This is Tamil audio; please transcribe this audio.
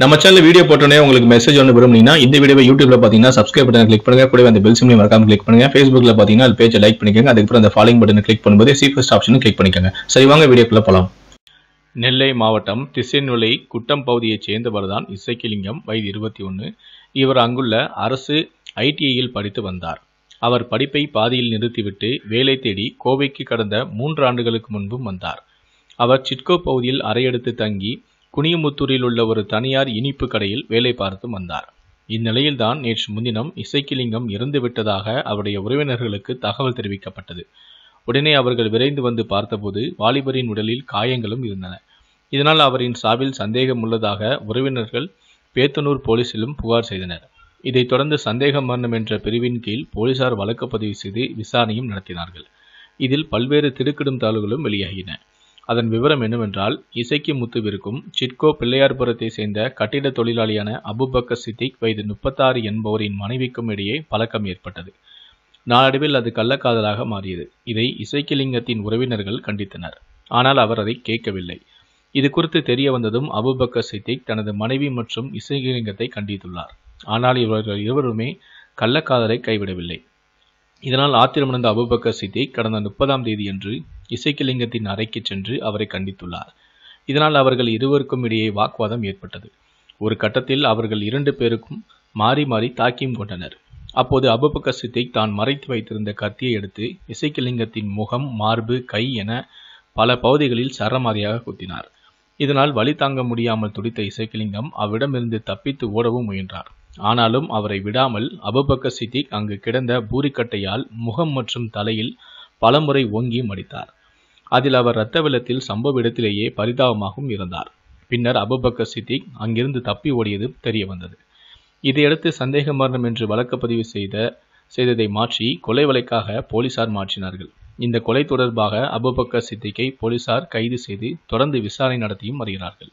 நம்ம சேனல் வீடியோ போட்டோன்னே உங்களுக்கு மெசேஜ் ஒன்று விரும்புனீங்கன்னா இந்த வீடியோ யூடியூப்ல பார்த்தீங்கன்னா சப்ஸ்கிரைப் பட்டன் கிளிக் பண்ணுங்க கூட அந்த பெல் சிம்லையும் மறக்காம கிளிக் பண்ணுங்க ஃபேஸ்புக்ல பார்த்தீங்கன்னா அது பேஜை லைக் பண்ணிக்கோங்க அதுக்கப்புறம் அந்த ஃபாலோயிங் பட்டன் கிளிக் பண்ணும்போது சீஃபஸ்ட் ஆப்ஷனும் கிளிக் பண்ணிக்கோங்க சரி வாங்க வீடியோக்குள்ள போகலாம் நெல்லை மாவட்டம் திசைநுலை குட்டம் பகுதியைச் சேர்ந்தவர் தான் இசைக்கிலிங்கம் வயது இருபத்தி ஒன்று இவர் அங்குள்ள அரசு ஐடிஐயில் படித்து வந்தார் அவர் படிப்பை பாதியில் நிறுத்திவிட்டு வேலை தேடி கோவைக்கு கடந்த மூன்று ஆண்டுகளுக்கு முன்பும் வந்தார் அவர் சிட்கோ பகுதியில் அறையெடுத்து தங்கி குனியமுத்தூரில் உள்ள ஒரு தனியார் இனிப்பு கடையில் வேலை பார்த்து வந்தார் இந்நிலையில்தான் நேற்று முன்தினம் இசைக்கிலிங்கம் இறந்துவிட்டதாக அவருடைய உறவினர்களுக்கு தகவல் தெரிவிக்கப்பட்டது உடனே அவர்கள் விரைந்து வந்து பார்த்தபோது வாலிபரின் உடலில் காயங்களும் இருந்தன இதனால் அவரின் சாவில் சந்தேகம் உள்ளதாக உறவினர்கள் பேத்தனூர் போலீசிலும் புகார் செய்தனர் இதைத் தொடர்ந்து சந்தேக மரணம் என்ற பிரிவின் கீழ் போலீசார் வழக்கு பதிவு செய்து விசாரணையும் நடத்தினார்கள் இதில் பல்வேறு திடுக்கிடும் தாள்களும் வெளியாகின அதன் விவரம் என்னவென்றால் இசைக்கு முத்துவிற்கும் சிட்கோ பிள்ளையார்புரத்தை சேர்ந்த கட்டிட தொழிலாளியான அபுபக்கர் சித்திக் வயது முப்பத்தாறு என்பவரின் மனைவிக்கும் இடையே பழக்கம் ஏற்பட்டது நாளடைவில் அது கள்ளக்காதலாக மாறியது இதை இசைக்கிலிங்கத்தின் உறவினர்கள் கண்டித்தனர் ஆனால் அவர் அதை கேட்கவில்லை இது குறித்து தெரிய வந்ததும் அபுபக்கர் சித்திக் தனது மனைவி மற்றும் இசைக்கிலிங்கத்தை கண்டித்துள்ளார் ஆனால் இவர்கள் இருவருமே கள்ளக்காதலை கைவிடவில்லை இதனால் ஆத்திரமடைந்த அபுபக்கர் சித்திக் கடந்த முப்பதாம் தேதியன்று இசைக்கிலிங்கத்தின் அறைக்கு சென்று அவரை கண்டித்துள்ளார் இதனால் அவர்கள் இருவருக்கும் இடையே வாக்குவாதம் ஏற்பட்டது ஒரு கட்டத்தில் அவர்கள் இரண்டு பேருக்கும் மாறி மாறி தாக்கியும் கொண்டனர் அப்போது அபுபக்க சித்திக் தான் மறைத்து வைத்திருந்த கத்தியை எடுத்து இசைக்கிலிங்கத்தின் முகம் மார்பு கை என பல பகுதிகளில் சரமாரியாக குத்தினார் இதனால் வழி தாங்க முடியாமல் துடித்த இசைக்கிலிங்கம் அவ்விடமிருந்து தப்பித்து ஓடவும் முயன்றார் ஆனாலும் அவரை விடாமல் அபுபக்க சித்திக் அங்கு கிடந்த பூரிக்கட்டையால் முகம் மற்றும் தலையில் பலமுறை ஓங்கி மடித்தார் அதில் அவர் இரத்த வெள்ளத்தில் சம்பவ இடத்திலேயே பரிதாபமாகவும் இருந்தார் பின்னர் அபுபக்கர் சித்திக் அங்கிருந்து தப்பி ஓடியது தெரிய வந்தது இதையடுத்து சந்தேக மரணம் என்று வழக்கப்பதிவு செய்த செய்ததை மாற்றி கொலை வழக்காக போலீசார் மாற்றினார்கள் இந்த கொலை தொடர்பாக அபுபக்கர் சித்திக்கை போலீசார் கைது செய்து தொடர்ந்து விசாரணை நடத்தியும் வருகிறார்கள்